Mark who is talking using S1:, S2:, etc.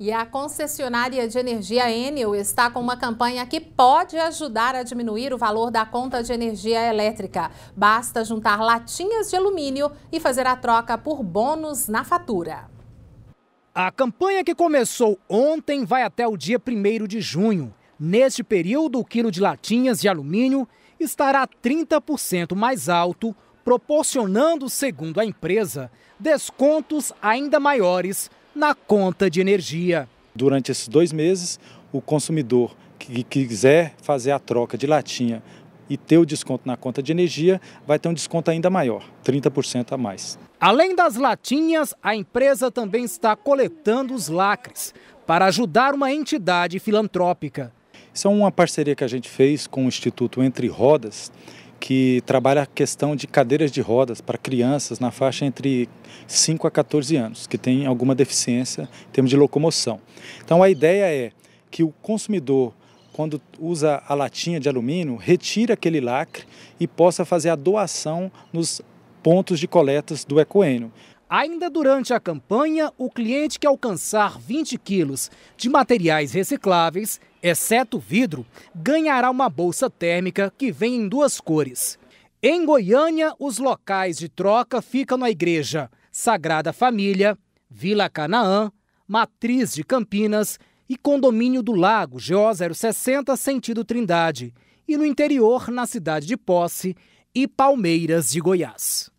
S1: E a concessionária de energia Enel está com uma campanha que pode ajudar a diminuir o valor da conta de energia elétrica. Basta juntar latinhas de alumínio e fazer a troca por bônus na fatura.
S2: A campanha que começou ontem vai até o dia 1 de junho. Neste período, o quilo de latinhas de alumínio estará 30% mais alto, proporcionando, segundo a empresa, descontos ainda maiores na conta de energia.
S3: Durante esses dois meses, o consumidor que quiser fazer a troca de latinha e ter o desconto na conta de energia, vai ter um desconto ainda maior, 30% a mais.
S2: Além das latinhas, a empresa também está coletando os lacres para ajudar uma entidade filantrópica.
S3: Isso é uma parceria que a gente fez com o Instituto Entre Rodas que trabalha a questão de cadeiras de rodas para crianças na faixa entre 5 a 14 anos, que tem alguma deficiência em termos de locomoção. Então a ideia é que o consumidor, quando usa a latinha de alumínio, retire aquele lacre e possa fazer a doação nos pontos de coletas do Ecoênio. Ainda durante a campanha, o cliente que alcançar 20
S2: quilos de materiais recicláveis exceto vidro, ganhará uma bolsa térmica que vem em duas cores. Em Goiânia, os locais de troca ficam na igreja Sagrada Família, Vila Canaã, Matriz de Campinas e Condomínio do Lago, GO 060, sentido Trindade, e no interior, na cidade de Posse e Palmeiras de Goiás.